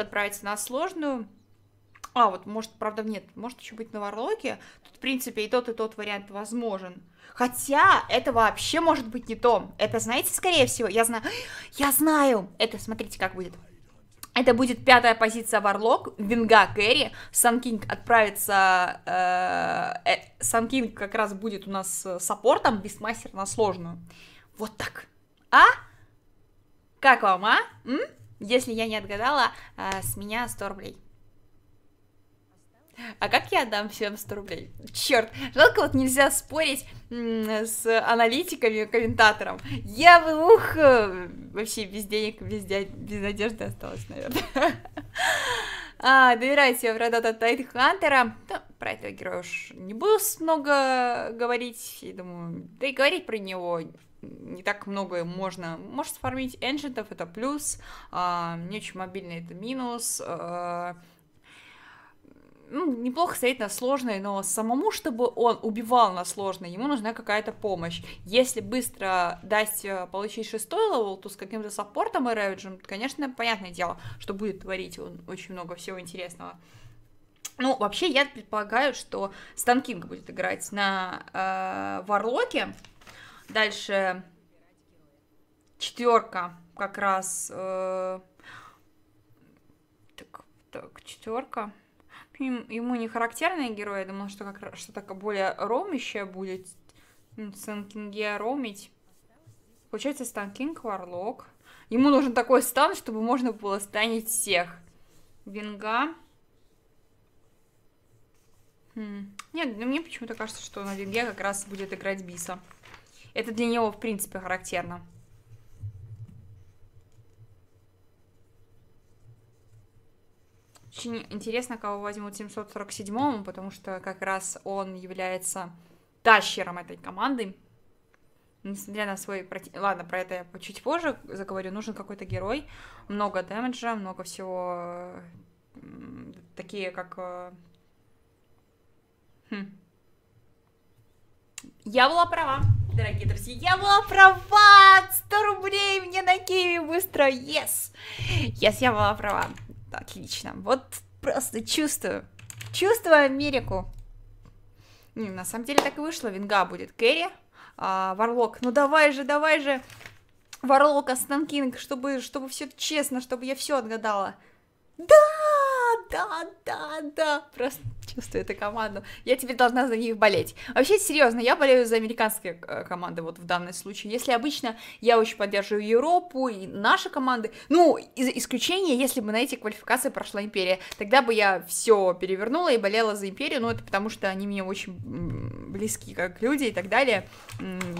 отправиться на сложную. А, вот, может, правда, нет, может еще быть на Варлоке. Тут, в принципе, и тот, и тот вариант возможен. Хотя, это вообще может быть не то. Это, знаете, скорее всего, я знаю... Я знаю! Это, смотрите, как будет. Это будет пятая позиция Варлок, Винга Кэрри, Санкинг отправится, э, э, Санкинг как раз будет у нас с саппортом, Бисмастер на сложную. Вот так. А? Как вам, а? М? Если я не отгадала, а, с меня 100 рублей. А как я дам всем 100 рублей? Черт, жалко вот нельзя спорить с аналитиками, комментатором. Я бы, ух, э, вообще без денег, без, без одежды осталась, наверное. А, доверяйте в Радата Тайтхантера. Да, про этого героя уж не буду много говорить. Я думаю, да и говорить про него не так много можно. Может сформить энджентов, это плюс, а, не очень мобильный, это минус. А, ну, неплохо стоит на сложной, но самому, чтобы он убивал на сложной, ему нужна какая-то помощь. Если быстро дать э, получить шестой левел, то с каким-то саппортом и ревиджем, конечно, понятное дело, что будет творить он очень много всего интересного. Ну, вообще, я предполагаю, что Станкинг будет играть на э, Варлоке, Дальше четверка как раз. Э, так, так, четверка. Ему не характерные герои, я думала, что как что-то более ромище будет. Ну, Санкинге ромить. Получается, Станкинг Варлок. Ему нужен такой стан, чтобы можно было станить всех. Винга. Хм. Нет, ну мне почему-то кажется, что на Винге как раз будет играть Биса. Это для него, в принципе, характерно. Очень интересно, кого возьмут 747-му, потому что как раз он является тащером этой команды. Несмотря на свой против... Ладно, про это я чуть позже заговорю. Нужен какой-то герой. Много дэмэджа, много всего... Такие, как... Э, хм. Я была права, дорогие друзья, я была права! 100 рублей мне на Киви быстро, yes! Yes, я была права. Отлично, вот просто чувствую, чувствую Америку. Не, на самом деле так и вышло, Винга будет Кэрри, а, Варлок, ну давай же, давай же, Варлока, Станкинг, чтобы, чтобы все честно, чтобы я все отгадала. Да! да, да, да, просто чувствую эту команду. Я теперь должна за них болеть. Вообще, серьезно, я болею за американские э, команды вот в данном случае. Если обычно я очень поддерживаю Европу и наши команды, ну, из исключение, если бы на эти квалификации прошла Империя, тогда бы я все перевернула и болела за Империю, но это потому что они мне очень близки как люди и так далее.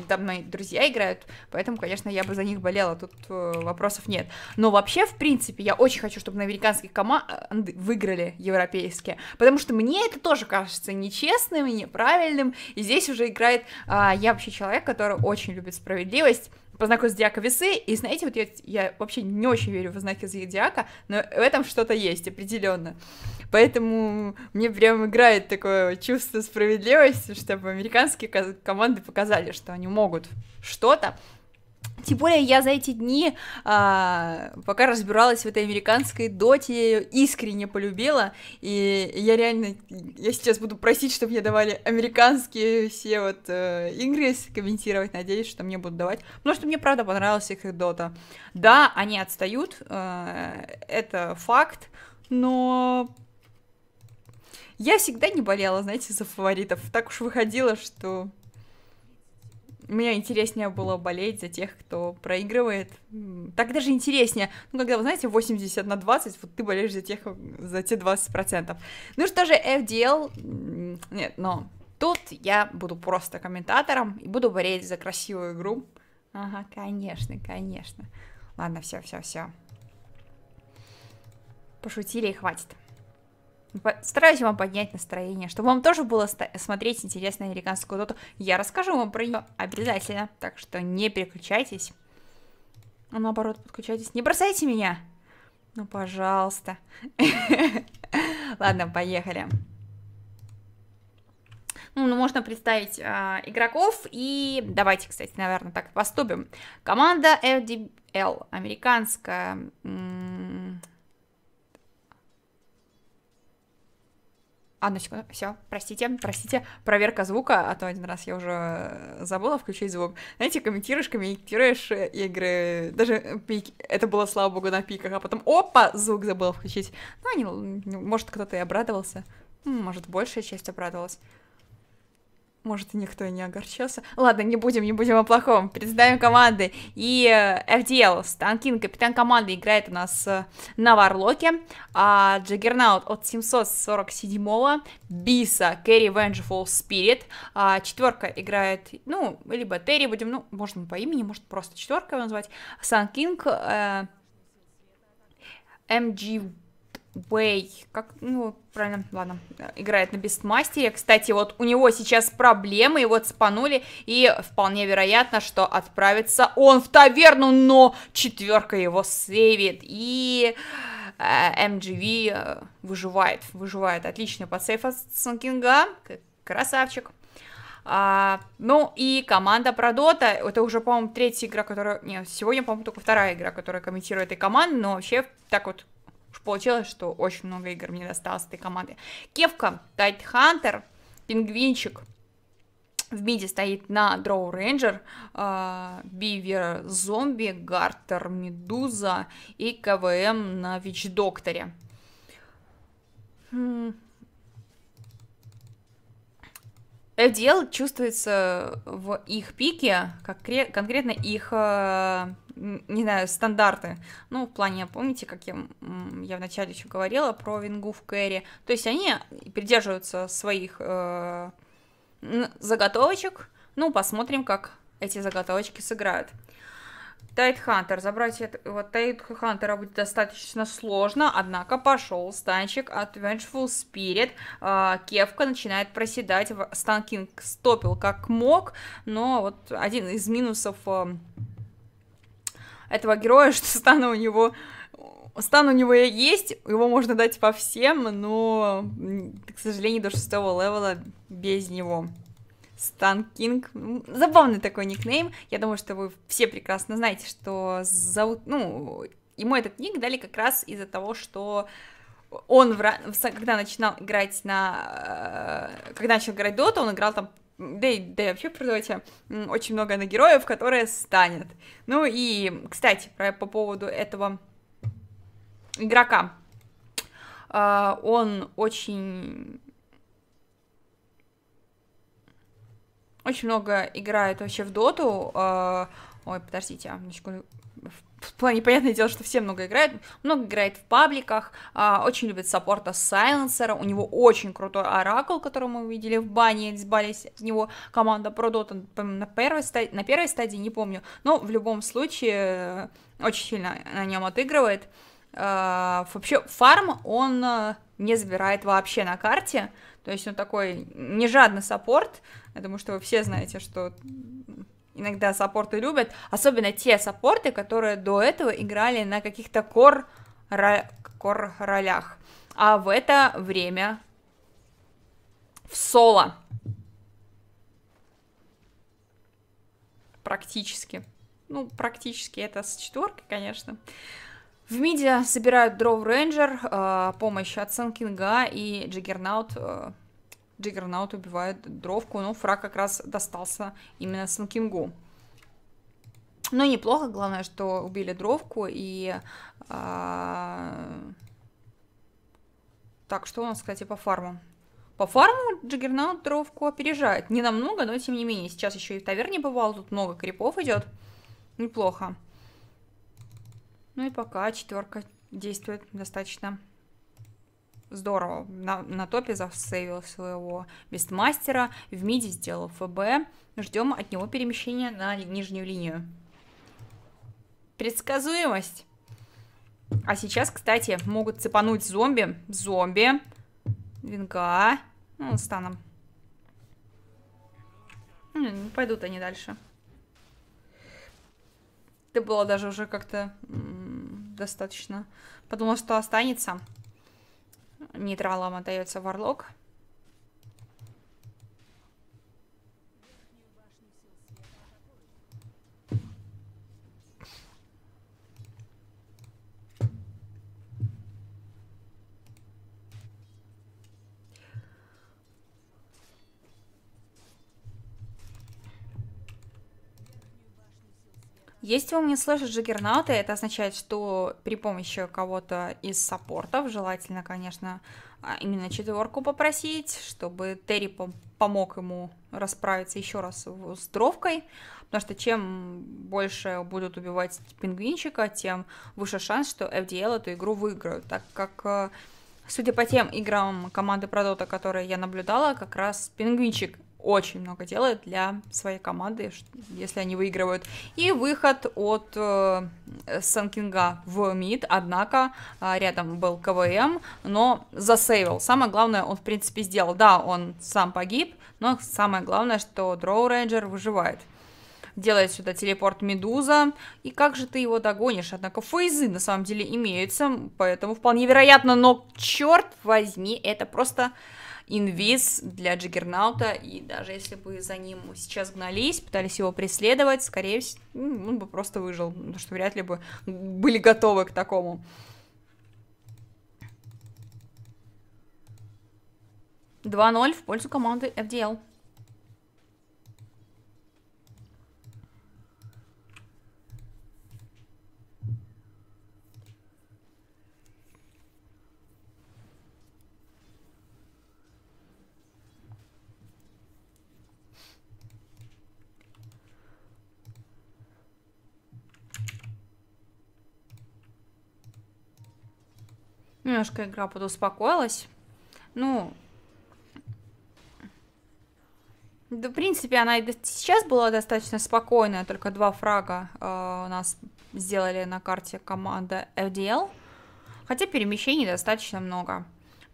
Там мои друзья играют, поэтому, конечно, я бы за них болела, тут э, вопросов нет. Но вообще, в принципе, я очень хочу, чтобы на американских команды э, вы выиграли европейские, потому что мне это тоже кажется нечестным и неправильным, и здесь уже играет... А, я вообще человек, который очень любит справедливость, по знаку зодиака весы, и знаете, вот я, я вообще не очень верю в знаки зодиака, но в этом что-то есть определенно. Поэтому мне прям играет такое чувство справедливости, чтобы американские команды показали, что они могут что-то, тем более я за эти дни, а, пока разбиралась в этой американской доте, я ее искренне полюбила, и я реально, я сейчас буду просить, чтобы мне давали американские все вот э, игры комментировать, надеюсь, что мне будут давать, потому что мне правда понравилась их дота. Да, они отстают, э, это факт, но я всегда не болела, знаете, за фаворитов. Так уж выходило, что мне интереснее было болеть за тех, кто проигрывает. Так даже интереснее. Ну, когда, вы знаете, 80 на 20, вот ты болеешь за тех, за те 20%. Ну что же, FDL... Нет, но тут я буду просто комментатором и буду болеть за красивую игру. Ага, конечно, конечно. Ладно, все, все, все. Пошутили и хватит. Ну, стараюсь вам поднять настроение, чтобы вам тоже было смотреть интересную американскую доту. Я расскажу вам про нее обязательно, так что не переключайтесь. А наоборот, подключайтесь. Не бросайте меня! Ну, пожалуйста. Ладно, поехали. Ну, ну можно представить а, игроков. И давайте, кстати, наверное, так поступим. Команда FDL, американская А, ну все, простите, простите, проверка звука, а то один раз я уже э, забыла включить звук. Знаете, комментируешь, комментируешь э, игры, даже э, пик, это было, слава богу, на пиках, а потом, опа, звук забыла включить. Ну, они, может, кто-то и обрадовался, может, большая часть обрадовалась может, никто и не огорчился. Ладно, не будем, не будем о плохом. Представим команды. И э, FDL, Станкин, капитан команды, играет у нас э, на Варлоке. А Джаггернаут от 747-го, Биса, Кэрри Vengeful Спирит А четверка играет, ну, либо Терри будем, ну, можно по имени, может, просто четверка его назвать. Станкинг, э, MG Бэй, как, ну, правильно, ладно, играет на Бестмастере. Кстати, вот у него сейчас проблемы, его цепанули, и вполне вероятно, что отправится он в таверну, но четверка его сейвит, и э, MGV э, выживает, выживает. Отлично по сейфу Санкинга, красавчик. А, ну и команда Продота, это уже, по-моему, третья игра, которая... Нет, сегодня, по-моему, только вторая игра, которая комментирует этой команда, но вообще так вот получилось, что очень много игр мне досталось этой команды. Кевка, Тайт Хантер, Пингвинчик, в миде стоит на Дроу Рейнджер, а, Бивер Зомби, Гартер Медуза и КВМ на Вич Докторе. Хм. FDL чувствуется в их пике, как конкретно их, э, не знаю, стандарты. Ну, в плане, помните, как я, я вначале еще говорила про вингу в кэри. То есть они придерживаются своих э, заготовочек. Ну, посмотрим, как эти заготовочки сыграют. Тайтхантер. Забрать вот Тайтхантера будет достаточно сложно, однако пошел станчик от Vengeful Spirit. А, Кевка начинает проседать. Станкинг стопил как мог, но вот один из минусов а, этого героя, что стана у него Стан у него есть, его можно дать по всем, но, к сожалению, до шестого левела без него. Стан Кинг. Забавный такой никнейм. Я думаю, что вы все прекрасно знаете, что зовут... Ну, ему этот ник дали как раз из-за того, что он, в, когда начинал играть на... Э, когда начал играть Доту, он играл там да и, да и вообще про Доте очень много на героев, которые станет. Ну и, кстати, про, по поводу этого игрока. Э, он очень Очень много играет вообще в доту. А, ой, подождите, а, В плане, понятное дело, что все много играют, много играет в пабликах, а, очень любит саппорта Сайленсера, у него очень крутой оракул, который мы увидели в бане, сбались от него команда Продота на первой, на первой стадии, не помню, но в любом случае э, очень сильно на нем отыгрывает. А, вообще, фарм, он э, не забирает вообще на карте. То есть он такой не жадный саппорт. Я думаю, что вы все знаете, что иногда саппорты любят. Особенно те саппорты, которые до этого играли на каких-то кор, кор ролях. А в это время в соло. Практически. Ну, практически это с четверкой, конечно. В миде собирают Дров Рейнджер, э, помощь от Санкинга и Джиггернаут. Э, Джиггернаут убивает Дровку, но ну, фраг как раз достался именно Санкингу. Но ну, неплохо, главное, что убили Дровку и... Э, так, что у нас, кстати, по фарму? По фарму Джиггернаут Дровку опережает. Не намного, но тем не менее. Сейчас еще и в таверне бывал, тут много крипов идет. Неплохо. Ну и пока четверка действует достаточно здорово. На, на топе засейвил своего бестмастера, в миде сделал ФБ. Ждем от него перемещения на нижнюю линию. Предсказуемость. А сейчас, кстати, могут цепануть зомби. Зомби. Винга. Ну, с станом. Ну, пойдут они дальше. Это было даже уже как-то достаточно. потому что останется. Нейтралом отдается Варлок. Если он не слышит Джаггернаута, это означает, что при помощи кого-то из саппортов, желательно, конечно, а, именно четверку попросить, чтобы Терри помог ему расправиться еще раз с дровкой, потому что чем больше будут убивать пингвинчика, тем выше шанс, что FDL эту игру выиграют, так как, э, судя по тем играм команды Продота, которые я наблюдала, как раз пингвинчик очень много делает для своей команды, если они выигрывают. И выход от э, Санкинга в мид, однако э, рядом был КВМ, но засейвил. Самое главное, он в принципе сделал. Да, он сам погиб, но самое главное, что Дроу Рейнджер выживает делает сюда телепорт Медуза, и как же ты его догонишь? Однако фейзы на самом деле имеются, поэтому вполне вероятно, но черт возьми, это просто инвиз для Джиггернаута, и даже если бы за ним сейчас гнались, пытались его преследовать, скорее всего, он бы просто выжил, потому что вряд ли бы были готовы к такому. Два ноль в пользу команды FDL. Немножко игра подуспокоилась. Ну, да, в принципе, она и сейчас была достаточно спокойная, только два фрага э, у нас сделали на карте команда FDL. Хотя перемещений достаточно много.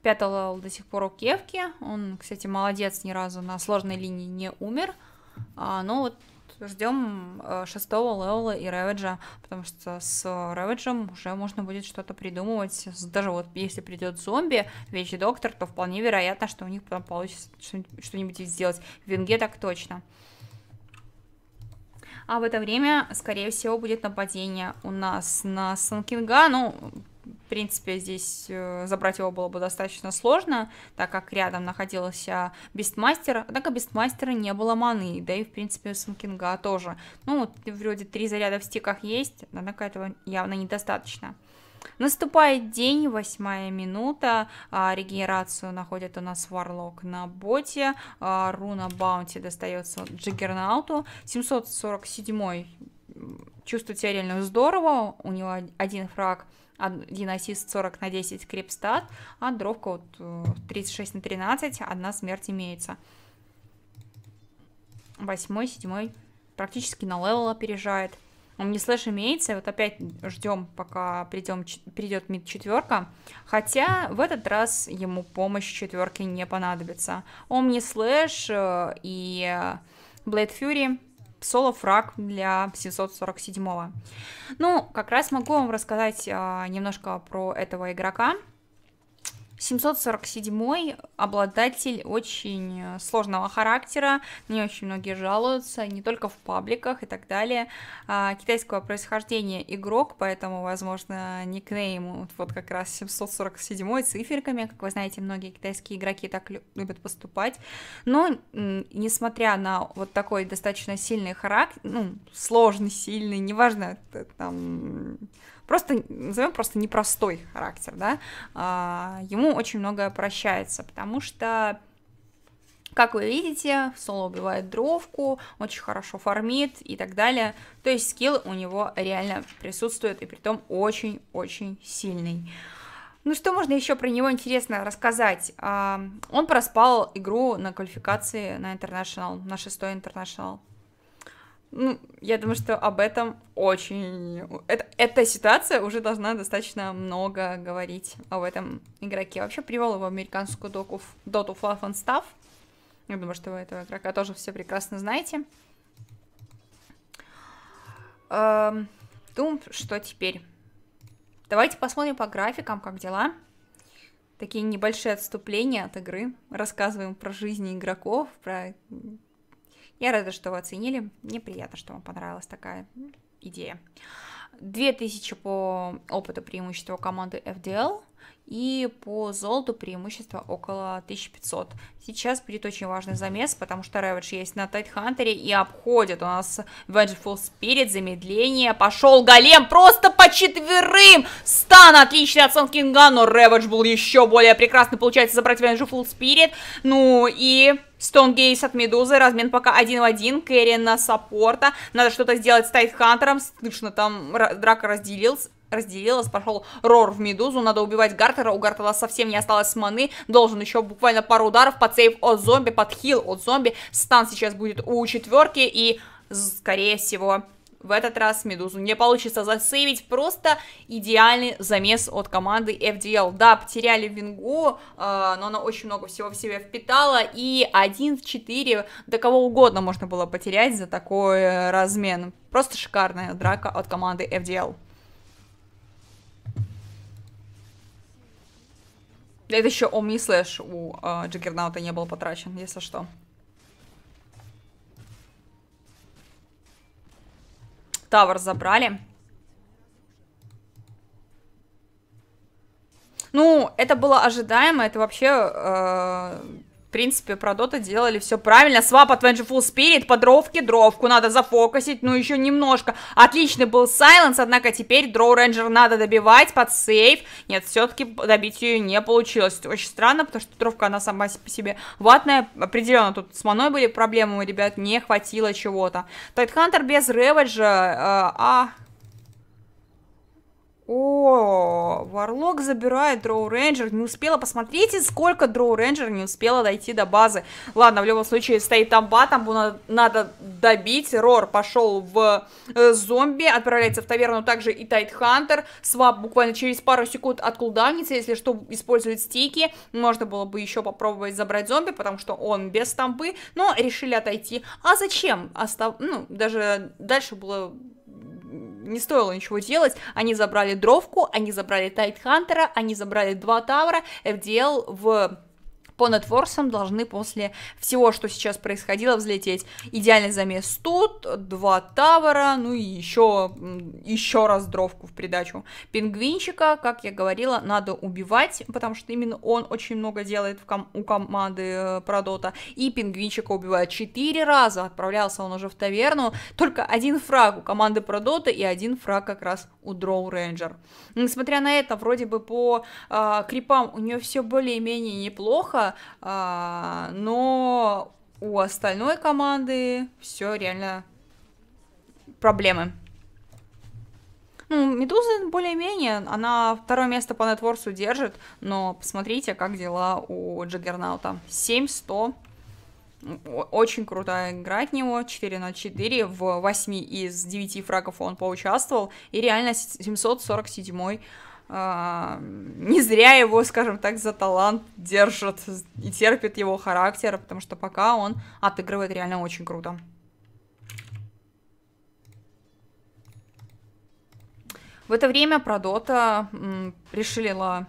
Пятый левел до сих пор у Кевки. Он, кстати, молодец, ни разу на сложной линии не умер. А, но ну вот ждем э, шестого левела и Реведжа, потому что с Реведжем уже можно будет что-то придумывать. Даже вот если придет зомби, Вечий Доктор, то вполне вероятно, что у них потом получится что-нибудь сделать. В Винге так точно. А в это время, скорее всего, будет нападение у нас на Санкинга. Ну, в принципе, здесь э, забрать его было бы достаточно сложно, так как рядом находился Бестмастер, однако Бестмастера не было маны, да и, в принципе, Самкинга тоже. Ну, вот, вроде три заряда в стиках есть, однако этого явно недостаточно. Наступает день, восьмая минута, а, регенерацию находит у нас Варлок на боте, а, руна Баунти достается Джиггернауту, 747 чувствует себя реально здорово, у него один фраг, Динасист 40 на 10 крепстат, а дровка вот 36 э, на 13, одна смерть имеется. Восьмой, седьмой практически на левел опережает. Он не слэш имеется, вот опять ждем, пока придем, придет мид четверка. Хотя в этот раз ему помощь четверки не понадобится. Он не слэш э, и Блэд Фьюри соло-фраг для 747-го. Ну, как раз могу вам рассказать а, немножко про этого игрока. 747 обладатель очень э, сложного характера, Не очень многие жалуются, не только в пабликах и так далее. А, китайского происхождения игрок, поэтому, возможно, никнейм вот как раз 747 циферками, как вы знаете, многие китайские игроки так любят поступать. Но, несмотря на вот такой достаточно сильный характер, ну, сложный, сильный, неважно, там просто, назовем просто непростой характер, да, а, ему очень многое прощается, потому что как вы видите, соло убивает дровку, очень хорошо фармит и так далее. То есть скилл у него реально присутствует, и при том очень-очень сильный. Ну что можно еще про него интересно рассказать? А, он проспал игру на квалификации на International, на 6 International. Ну, я думаю, что об этом очень... Это, эта ситуация уже должна достаточно много говорить об этом игроке. Вообще привел его в американскую доку, доту Fluff and Stuff. Я думаю, что вы этого игрока тоже все прекрасно знаете. Эм, ну, что теперь? Давайте посмотрим по графикам, как дела. Такие небольшие отступления от игры. Рассказываем про жизни игроков, про я рада, что вы оценили. Мне приятно, что вам понравилась такая идея. 2000 по опыту преимущества команды FDL – и по золоту преимущество около 1500. Сейчас будет очень важный замес, потому что Ravage есть на Тайтхантере и обходит у нас Vengeful Spirit, замедление, пошел Голем просто по четверым! Стан отличный от Санкинга, но Ravage был еще более прекрасный, получается забрать Vengeful Spirit, ну и... Стоунгейс от Медузы, размен пока один в один, Кэрри на саппорта, надо что-то сделать с Тайтхантером, слышно, там драка разделилась, разделилась, пошел Рор в Медузу, надо убивать Гартера, у Гартера совсем не осталось маны, должен еще буквально пару ударов под сейв от зомби, под хил от зомби, стан сейчас будет у четверки, и, скорее всего, в этот раз Медузу не получится засейвить, просто идеальный замес от команды FDL. Да, потеряли Вингу, э, но она очень много всего в себя впитала, и 1 в 4 до кого угодно можно было потерять за такой э, размен. Просто шикарная драка от команды FDL. Это еще Omni Slash у э, а, Джиггернаута не был потрачен, если что. Тавр забрали. Ну, это было ожидаемо, это вообще а, принципе, про Дота делали все правильно. Свап от Vengeful Spirit, подровки, дровку надо зафокусить, ну еще немножко. Отличный был Сайленс, однако теперь Дроу Рейнджер надо добивать под сейф. Нет, все-таки добить ее не получилось. очень странно, потому что дровка, она сама по себе ватная. Определенно, тут с маной были проблемы у ребят, не хватило чего-то. Тайтхантер без Реведжа, э, а... О, Варлок забирает Дроу Рейнджер. Не успела. Посмотрите, сколько Дроу Рейнджер не успела дойти до базы. Ладно, в любом случае стоит там тамба, там надо, надо добить. Рор пошел в э, зомби, отправляется в таверну также и Тайт Хантер. Свап буквально через пару секунд от кулдаунится, если что, использует стики. Можно было бы еще попробовать забрать зомби, потому что он без тамбы, но решили отойти. А зачем? Остав... Ну, даже дальше было не стоило ничего делать, они забрали дровку, они забрали Тайтхантера, они забрали два Тавра, FDL э, в по ворсом должны после всего, что сейчас происходило, взлететь. Идеальный замес тут, два тавара, ну и еще, еще раз дровку в придачу. Пингвинчика, как я говорила, надо убивать, потому что именно он очень много делает в ком у команды э, Продота. И пингвинчика убивает четыре раза, отправлялся он уже в таверну, только один фраг у команды Продота и один фраг как раз у Дроу Рейнджер. Несмотря на это, вроде бы по э, крипам у нее все более-менее неплохо, э, но у остальной команды все реально проблемы. Ну, Медуза более-менее, она второе место по нетворсу держит, но посмотрите, как дела у Джаггернаута. 7-100 очень крутая игра от него, 4 на 4, в 8 из 9 фрагов он поучаствовал, и реально 747 а, не зря его, скажем так, за талант держат и терпит его характер, потому что пока он отыгрывает реально очень круто. В это время продота Дота решила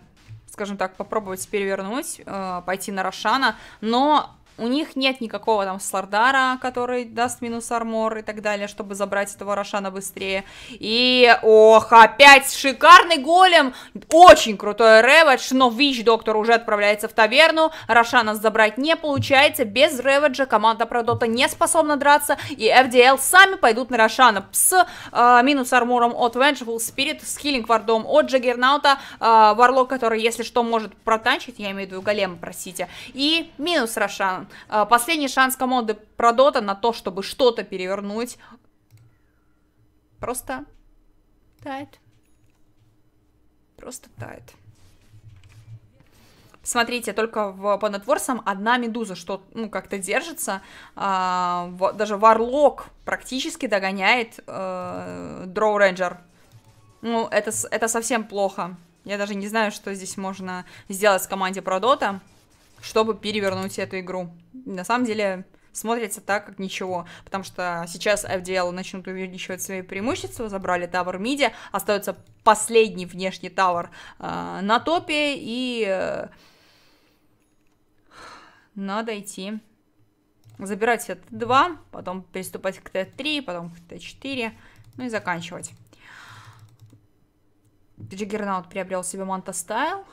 скажем так, попробовать перевернуть, э, пойти на Рошана, но у них нет никакого там Слардара, который даст минус армор и так далее, чтобы забрать этого Рошана быстрее. И, ох, опять шикарный голем! Очень крутой реведж, но Вич Доктор уже отправляется в таверну. Рошана забрать не получается. Без реведжа команда Продота не способна драться. И FDL сами пойдут на Рошана с э, минус армором от Vengeful Spirit, с хилинг вардом от Джаггернаута. Э, варлок, который, если что, может протанчить, я имею в виду голем, простите. И минус Рошана. Э, последний шанс команды Продота на то, чтобы что-то перевернуть. Просто тает. Просто тает. Смотрите, только в, по нетворсам одна медуза, что, ну, как-то держится. А, в, даже Варлок практически догоняет э, Дроу Рейнджер. Ну, это, это совсем плохо. Я даже не знаю, что здесь можно сделать с команде Продота. Дота чтобы перевернуть эту игру. На самом деле смотрится так, как ничего, потому что сейчас FDL начнут увеличивать свои преимущества, забрали Tower Media, остается последний внешний Tower э, на топе, и э, надо идти забирать Т 2, потом переступать к Т3, потом к Т4, ну и заканчивать. Джиггернаут приобрел себе Манта Стайл.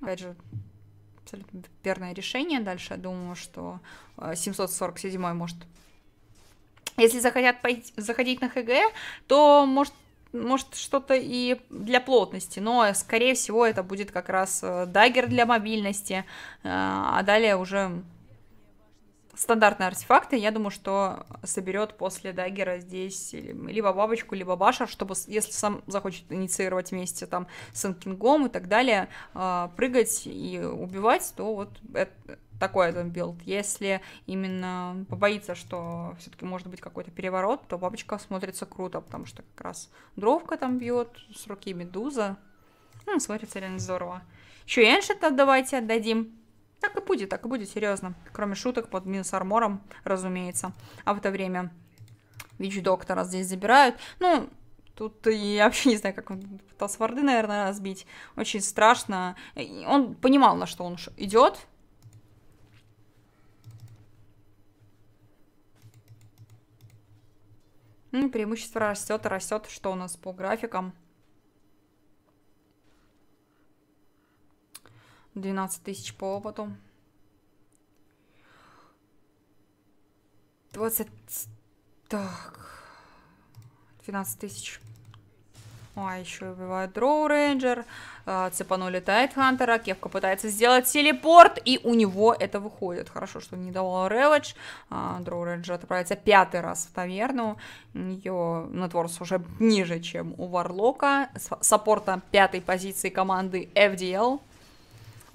Опять же, абсолютно верное решение. Дальше я думаю, что 747 э, может... Если захотят пойти, заходить на ХГ, то может может что-то и для плотности, но э, скорее всего это будет как раз э, дагер для мобильности, а далее уже стандартные артефакты, я думаю, что соберет после дагера здесь либо бабочку, либо башар, чтобы, если сам захочет инициировать вместе там с инкингом и так далее, а, прыгать и убивать, то вот это, такой этот билд. Если именно побоится, что все-таки может быть какой-то переворот, то бабочка смотрится круто, потому что как раз дровка там бьет с руки медуза. Ну, смотрится реально здорово. Еще эншета давайте отдадим. Так и будет, так и будет, серьезно. Кроме шуток, под минус армором, разумеется. А в это время ВИЧ-доктора здесь забирают. Ну, Тут я вообще не знаю, как он пытался варды, наверное, разбить. Очень страшно. Он понимал, на что он идет. Ну, преимущество растет и растет, что у нас по графикам. 12 тысяч по опыту. 20... Так... 12 тысяч. А, еще убивает Дроу Рейнджер. А, цепанули Тайтхантера. Кевка пытается сделать телепорт. И у него это выходит. Хорошо, что не давал Реведж. А, Дроу Рейнджер отправляется пятый раз в таверну. Ее натворс уже ниже, чем у Варлока. Саппорта пятой позиции команды FDL.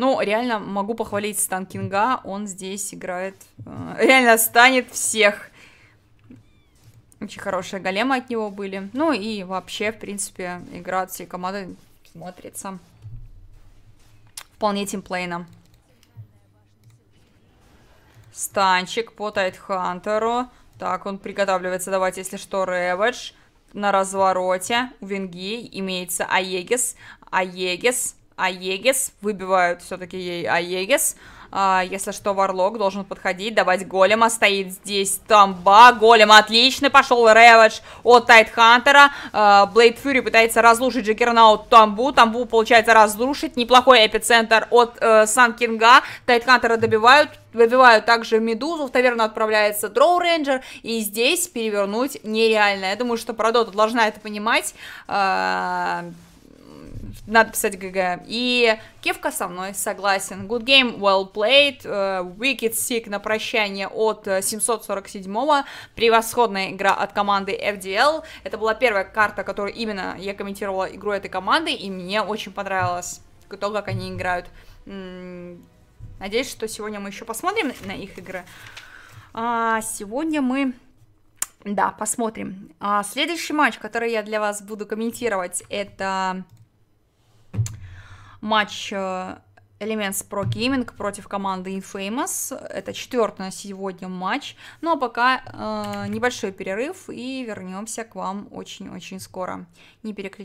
Ну, реально могу похвалить Стан Кинга, он здесь играет, э, реально станет всех. Очень хорошие големы от него были. Ну и вообще, в принципе, игра всей команды смотрится вполне тимплейном. Станчик по Тайтхантеру. Так, он приготавливается давать, если что, Рэвэдж. На развороте у Венги имеется Аегис. Аегис Аегис, выбивают все-таки ей Аегис. А, если что, Варлок должен подходить, давать голема, стоит здесь Тамба, Голема отлично, пошел Реведж от Тайтхантера, а, Блейд Фьюри пытается разрушить Джекернаут Тамбу, Тамбу получается разрушить, неплохой эпицентр от э, Санкинга, Тайтхантера добивают, выбивают также Медузу, в таверну отправляется Дроу Рейнджер, и здесь перевернуть нереально, я думаю, что Продота должна это понимать, а надо писать ГГ. И Кевка со мной согласен. Good game, well played. Uh, Wicked Sick на прощание от 747-го. Э, Превосходная игра от команды FDL. Это была первая карта, которую именно я комментировала игру этой команды, и мне очень понравилось то, как они играют. Надеюсь, что сегодня мы еще посмотрим на их игры. А сегодня мы да, посмотрим. А следующий матч, который я для вас буду комментировать, это матч э, Elements Pro Gaming против команды Infamous. Это четвертый на сегодня матч. Ну а пока э, небольшой перерыв и вернемся к вам очень-очень скоро. Не переключайтесь.